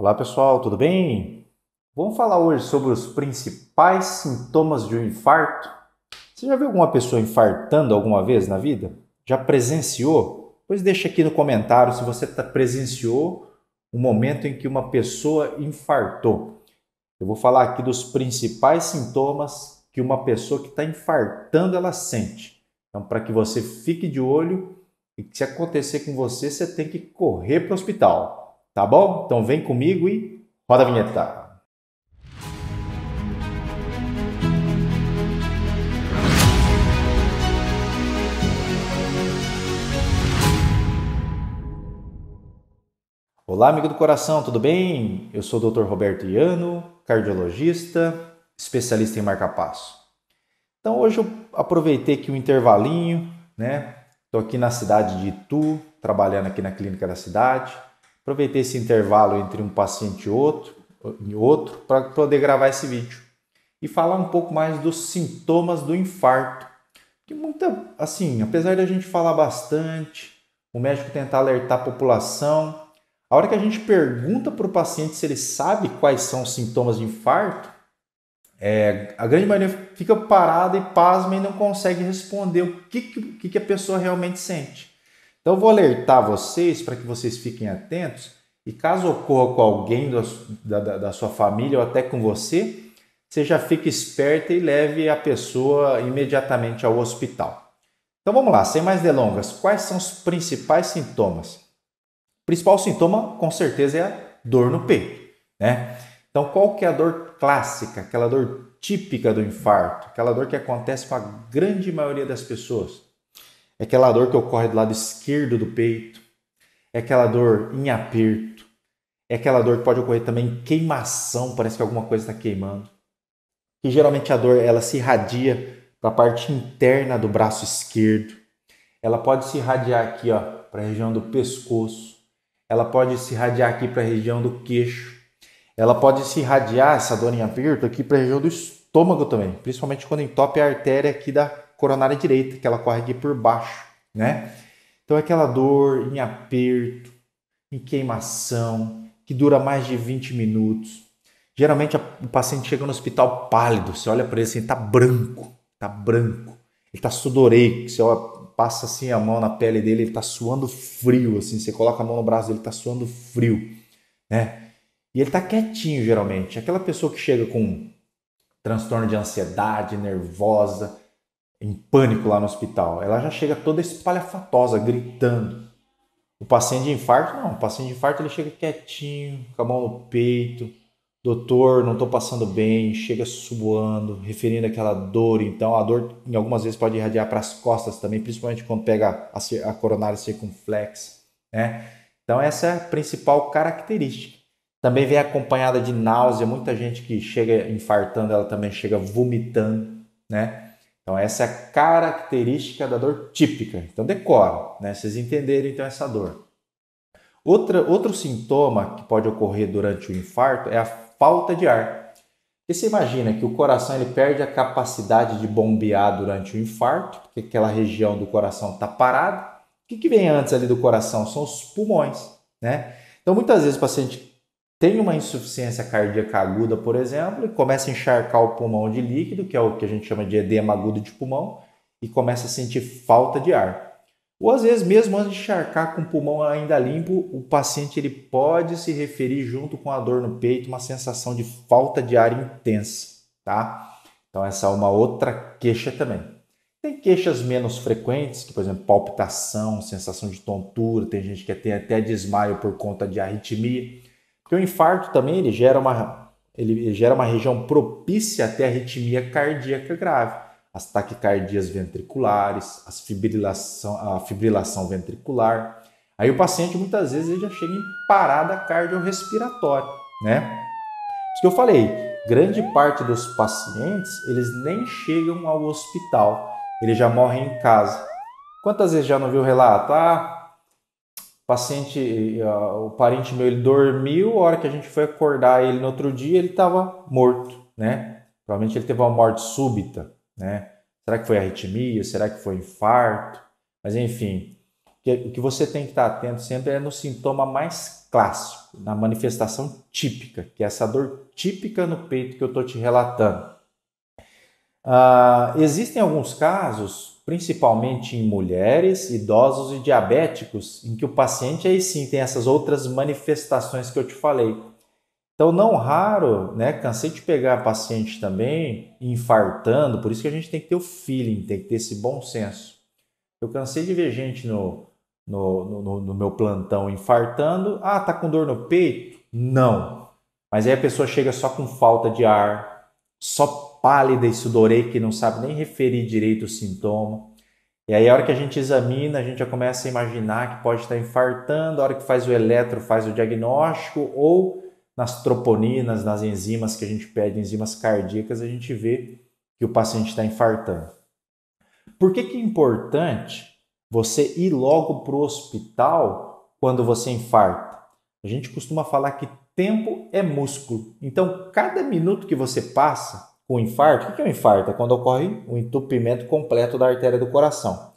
Olá pessoal, tudo bem? Vamos falar hoje sobre os principais sintomas de um infarto. Você já viu alguma pessoa infartando alguma vez na vida? Já presenciou? Pois deixa aqui no comentário se você tá, presenciou o um momento em que uma pessoa infartou. Eu vou falar aqui dos principais sintomas que uma pessoa que está infartando ela sente. Então, para que você fique de olho e que se acontecer com você, você tem que correr para o hospital. Tá bom? Então vem comigo e roda a vinheta. Olá, amigo do coração, tudo bem? Eu sou o Dr. Roberto Iano, cardiologista, especialista em marca-passo. Então, hoje eu aproveitei aqui o um intervalinho, né? Estou aqui na cidade de Itu, trabalhando aqui na clínica da cidade. Aproveitei esse intervalo entre um paciente e outro, e outro para poder gravar esse vídeo e falar um pouco mais dos sintomas do infarto. Que muita, assim, apesar de a gente falar bastante, o médico tentar alertar a população, a hora que a gente pergunta para o paciente se ele sabe quais são os sintomas de infarto, é, a grande maioria fica parada e pasma e não consegue responder o que, que, que a pessoa realmente sente. Então, vou alertar vocês para que vocês fiquem atentos e caso ocorra com alguém do, da, da sua família ou até com você, você já esperta e leve a pessoa imediatamente ao hospital. Então vamos lá, sem mais delongas, quais são os principais sintomas? O principal sintoma, com certeza, é a dor no peito, né? Então, qual que é a dor clássica, aquela dor típica do infarto, aquela dor que acontece com a grande maioria das pessoas? É aquela dor que ocorre do lado esquerdo do peito. É aquela dor em aperto. É aquela dor que pode ocorrer também em queimação, parece que alguma coisa está queimando. E geralmente a dor ela se irradia para a parte interna do braço esquerdo. Ela pode se irradiar aqui, ó, para a região do pescoço. Ela pode se irradiar aqui para a região do queixo. Ela pode se irradiar essa dor em aperto aqui para a região do estômago também, principalmente quando entope a artéria aqui da coronária direita, que ela corre aqui por baixo, né? Então é aquela dor em aperto, em queimação, que dura mais de 20 minutos. Geralmente o paciente chega no hospital pálido, você olha para ele assim, tá branco, tá branco. Ele tá sudorei, você passa assim a mão na pele dele, ele tá suando frio, assim, você coloca a mão no braço dele, tá suando frio, né? E ele tá quietinho geralmente. Aquela pessoa que chega com transtorno de ansiedade, nervosa, em pânico lá no hospital. Ela já chega toda espalhafatosa, gritando. O paciente de infarto, não. O paciente de infarto ele chega quietinho, com a mão no peito. Doutor, não estou passando bem. Chega suando, referindo aquela dor. Então, a dor, em algumas vezes, pode irradiar para as costas também, principalmente quando pega a, a coronária circunflexa, né? Então, essa é a principal característica. Também vem acompanhada de náusea. Muita gente que chega infartando, ela também chega vomitando, né? Então essa é a característica da dor típica. Então decora, né? Vocês entenderam então essa dor. Outra, outro sintoma que pode ocorrer durante o infarto é a falta de ar. E você imagina que o coração ele perde a capacidade de bombear durante o infarto, porque aquela região do coração está parada. O que, que vem antes ali do coração? São os pulmões, né? Então muitas vezes o paciente tem uma insuficiência cardíaca aguda, por exemplo, e começa a encharcar o pulmão de líquido, que é o que a gente chama de edema agudo de pulmão, e começa a sentir falta de ar. Ou às vezes, mesmo antes de encharcar com o pulmão ainda limpo, o paciente ele pode se referir junto com a dor no peito, uma sensação de falta de ar intensa, tá? Então essa é uma outra queixa também. Tem queixas menos frequentes, que por exemplo, palpitação, sensação de tontura, tem gente que tem até desmaio por conta de arritmia porque o infarto também ele gera uma, ele gera uma região propícia até a arritmia cardíaca grave, as taquicardias ventriculares, as fibrilação, a fibrilação ventricular. Aí o paciente muitas vezes ele já chega em parada cardiorrespiratória, né? isso que eu falei, grande parte dos pacientes eles nem chegam ao hospital, eles já morrem em casa. Quantas vezes já não viu o relato? Ah, paciente, o parente meu, ele dormiu, a hora que a gente foi acordar ele no outro dia, ele estava morto, né? Provavelmente ele teve uma morte súbita, né? Será que foi arritmia? Será que foi infarto? Mas enfim, o que você tem que estar atento sempre é no sintoma mais clássico, na manifestação típica, que é essa dor típica no peito que eu estou te relatando. Uh, existem alguns casos principalmente em mulheres, idosos e diabéticos, em que o paciente aí sim tem essas outras manifestações que eu te falei. Então, não raro, né? Cansei de pegar paciente também infartando, por isso que a gente tem que ter o feeling, tem que ter esse bom senso. Eu cansei de ver gente no, no, no, no meu plantão infartando. Ah, tá com dor no peito? Não. Mas aí a pessoa chega só com falta de ar, só pálida e sudorei que não sabe nem referir direito o sintoma. E aí, a hora que a gente examina, a gente já começa a imaginar que pode estar infartando, a hora que faz o eletro, faz o diagnóstico, ou nas troponinas, nas enzimas que a gente pede, enzimas cardíacas, a gente vê que o paciente está infartando. Por que, que é importante você ir logo para o hospital quando você infarta? A gente costuma falar que tempo é músculo. Então, cada minuto que você passa, o infarto. O que é um infarto? É quando ocorre o um entupimento completo da artéria do coração.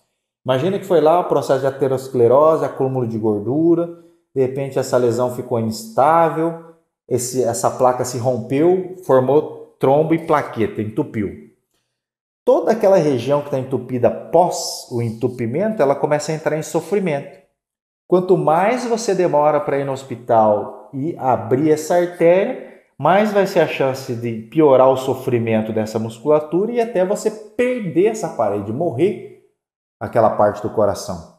Imagina que foi lá o processo de aterosclerose, acúmulo de gordura, de repente essa lesão ficou instável, esse, essa placa se rompeu, formou trombo e plaqueta, entupiu. Toda aquela região que está entupida pós o entupimento, ela começa a entrar em sofrimento. Quanto mais você demora para ir no hospital e abrir essa artéria, mais vai ser a chance de piorar o sofrimento dessa musculatura e até você perder essa parede, morrer aquela parte do coração.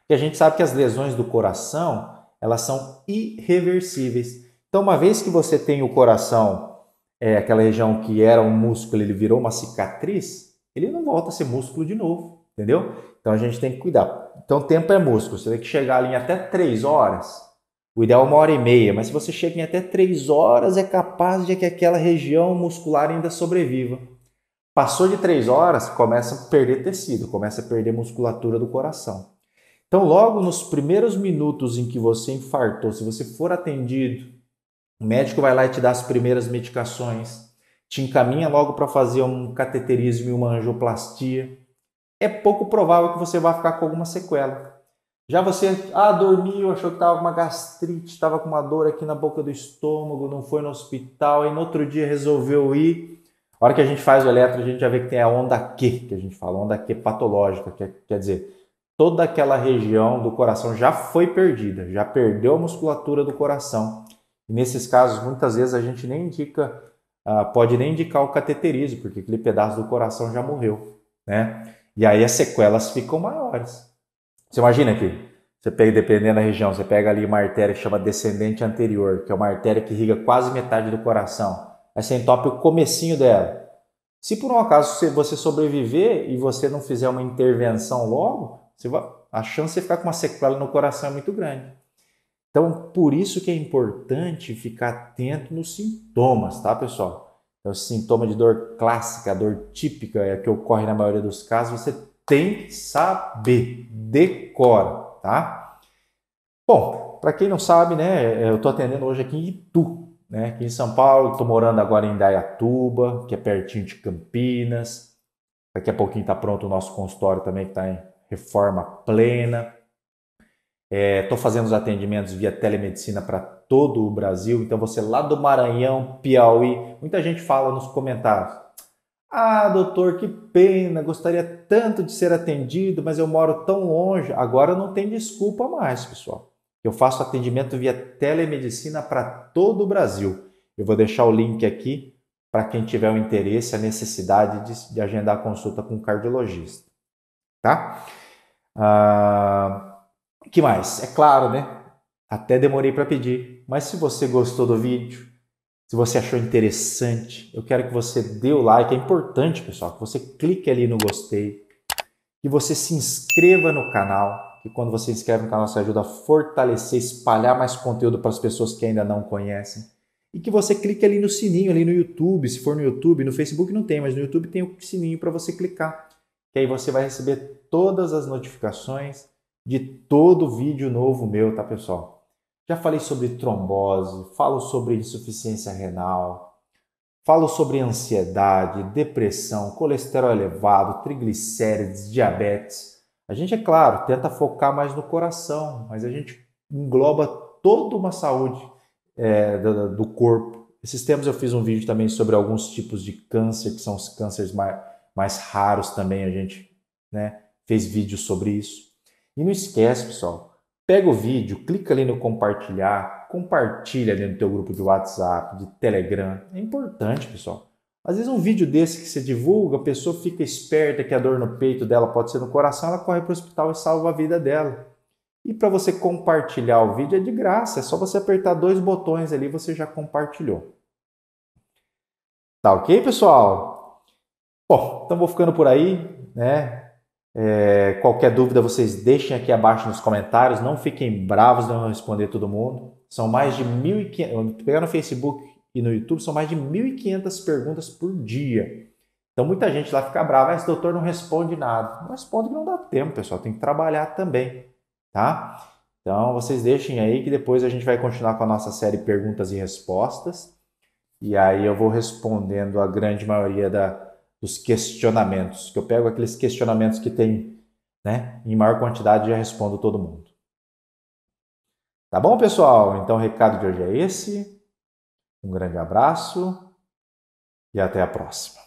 Porque a gente sabe que as lesões do coração, elas são irreversíveis. Então, uma vez que você tem o coração, é, aquela região que era um músculo, ele virou uma cicatriz, ele não volta a ser músculo de novo, entendeu? Então, a gente tem que cuidar. Então, tempo é músculo. Você tem que chegar ali em até 3 horas o ideal é uma hora e meia, mas se você chega em até três horas, é capaz de que aquela região muscular ainda sobreviva. Passou de três horas, começa a perder tecido, começa a perder musculatura do coração. Então, logo nos primeiros minutos em que você infartou, se você for atendido, o médico vai lá e te dá as primeiras medicações, te encaminha logo para fazer um cateterismo e uma angioplastia. É pouco provável que você vá ficar com alguma sequela. Já você, ah, dormiu, achou que estava com uma gastrite, estava com uma dor aqui na boca do estômago, não foi no hospital, aí no outro dia resolveu ir. A hora que a gente faz o eletro, a gente já vê que tem a onda Q, que a gente fala, onda Q patológica, que é, quer dizer, toda aquela região do coração já foi perdida, já perdeu a musculatura do coração. E nesses casos, muitas vezes a gente nem indica, ah, pode nem indicar o cateterismo, porque aquele pedaço do coração já morreu, né? E aí as sequelas ficam maiores. Você imagina aqui? você pega, dependendo da região, você pega ali uma artéria que chama descendente anterior, que é uma artéria que irriga quase metade do coração. Aí você entope o comecinho dela. Se por um acaso você sobreviver e você não fizer uma intervenção logo, vai, a chance de ficar com uma sequela no coração é muito grande. Então, por isso que é importante ficar atento nos sintomas, tá, pessoal? Então, sintoma de dor clássica, dor típica, é a que ocorre na maioria dos casos, você tem que saber, decora, tá? Bom, para quem não sabe, né, eu estou atendendo hoje aqui em Itu, né, aqui em São Paulo, estou morando agora em Dayatuba, que é pertinho de Campinas. Daqui a pouquinho está pronto o nosso consultório também, que está em reforma plena. Estou é, fazendo os atendimentos via telemedicina para todo o Brasil. Então, você lá do Maranhão, Piauí, muita gente fala nos comentários. Ah, doutor, que pena, gostaria tanto de ser atendido, mas eu moro tão longe. Agora não tem desculpa mais, pessoal. Eu faço atendimento via telemedicina para todo o Brasil. Eu vou deixar o link aqui para quem tiver o interesse, a necessidade de, de agendar a consulta com o um cardiologista. Tá? Ah, que mais? É claro, né? Até demorei para pedir, mas se você gostou do vídeo, se você achou interessante, eu quero que você dê o like. É importante, pessoal, que você clique ali no gostei, que você se inscreva no canal, que quando você se inscreve no canal, você ajuda a fortalecer, espalhar mais conteúdo para as pessoas que ainda não conhecem. E que você clique ali no sininho, ali no YouTube, se for no YouTube, no Facebook não tem, mas no YouTube tem o sininho para você clicar. Que aí você vai receber todas as notificações de todo vídeo novo meu, tá, pessoal? Já falei sobre trombose, falo sobre insuficiência renal, falo sobre ansiedade, depressão, colesterol elevado, triglicérides, diabetes. A gente, é claro, tenta focar mais no coração, mas a gente engloba toda uma saúde é, do, do corpo. Esses tempos eu fiz um vídeo também sobre alguns tipos de câncer, que são os cânceres mais, mais raros também. A gente né, fez vídeo sobre isso. E não esquece, pessoal, Pega o vídeo, clica ali no compartilhar, compartilha ali no teu grupo de WhatsApp, de Telegram. É importante, pessoal. Às vezes um vídeo desse que você divulga, a pessoa fica esperta que a dor no peito dela pode ser no coração, ela corre para o hospital e salva a vida dela. E para você compartilhar o vídeo é de graça, é só você apertar dois botões ali você já compartilhou. Tá ok, pessoal? Bom, então vou ficando por aí, né? É, qualquer dúvida vocês deixem aqui abaixo nos comentários. Não fiquem bravos de não responder todo mundo. São mais de 1.500. Pegar no Facebook e no YouTube, são mais de 1.500 perguntas por dia. Então muita gente lá fica brava, esse ah, doutor não responde nada. Não responde que não dá tempo, pessoal, tem que trabalhar também, tá? Então vocês deixem aí que depois a gente vai continuar com a nossa série perguntas e respostas. E aí eu vou respondendo a grande maioria da, dos questionamentos, que eu pego aqueles questionamentos que tem, né, em maior quantidade e já respondo todo mundo. Tá bom, pessoal? Então o recado de hoje é esse. Um grande abraço e até a próxima.